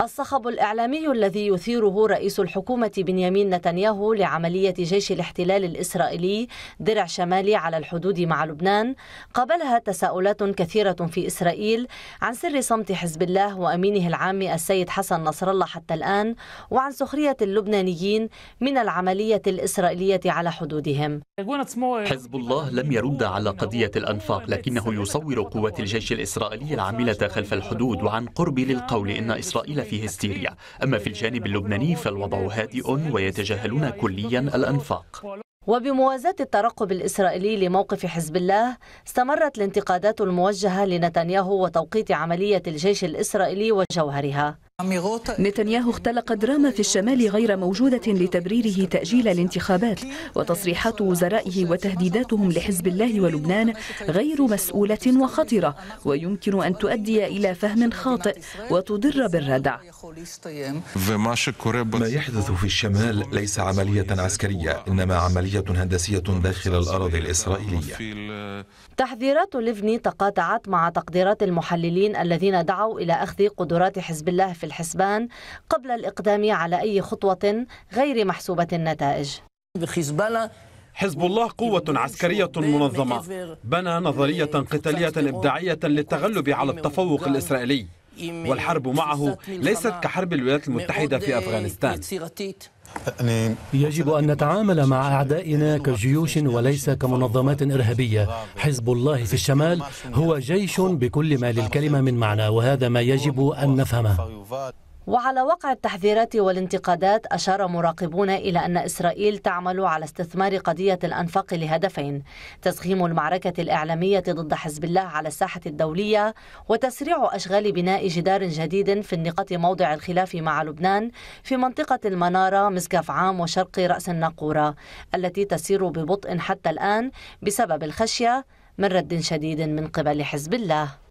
الصخب الإعلامي الذي يثيره رئيس الحكومة بنيامين نتنياهو لعملية جيش الاحتلال الإسرائيلي درع شمالي على الحدود مع لبنان قابلها تساؤلات كثيرة في إسرائيل عن سر صمت حزب الله وأمينه العام السيد حسن نصر الله حتى الآن وعن سخرية اللبنانيين من العملية الإسرائيلية على حدودهم حزب الله لم يرد على قضية الأنفاق لكنه يصور قوة الجيش الإسرائيلي العاملة خلف الحدود وعن قرب للقول إن إسرائيل في هستيريا أما في الجانب اللبناني فالوضع هادئ ويتجاهلون كليا الأنفاق وبموازاة الترقب الإسرائيلي لموقف حزب الله استمرت الانتقادات الموجهة لنتنياهو وتوقيت عملية الجيش الإسرائيلي وجوهرها نتنياهو اختلق دراما في الشمال غير موجودة لتبريره تأجيل الانتخابات وتصريحات وزرائه وتهديداتهم لحزب الله ولبنان غير مسؤولة وخطرة ويمكن أن تؤدي إلى فهم خاطئ وتضر بالردع ما يحدث في الشمال ليس عملية عسكرية إنما عملية هندسية داخل الأراضي الإسرائيلية تحذيرات ليفني تقاطعت مع تقديرات المحللين الذين دعوا إلى أخذ قدرات حزب الله في في الحسبان قبل الإقدام على أي خطوة غير محسوبة النتائج حزب الله قوة عسكرية منظمة بنى نظرية قتالية إبداعية للتغلب على التفوق الإسرائيلي والحرب معه ليست كحرب الولايات المتحدة في أفغانستان يجب أن نتعامل مع أعدائنا كجيوش وليس كمنظمات إرهابية حزب الله في الشمال هو جيش بكل ما للكلمة من معنى وهذا ما يجب أن نفهمه وعلى وقع التحذيرات والانتقادات أشار مراقبون إلى أن إسرائيل تعمل على استثمار قضية الأنفاق لهدفين تزخيم المعركة الإعلامية ضد حزب الله على الساحة الدولية وتسريع أشغال بناء جدار جديد في النقاط موضع الخلاف مع لبنان في منطقة المنارة مسقف عام وشرق رأس الناقورة التي تسير ببطء حتى الآن بسبب الخشية من رد شديد من قبل حزب الله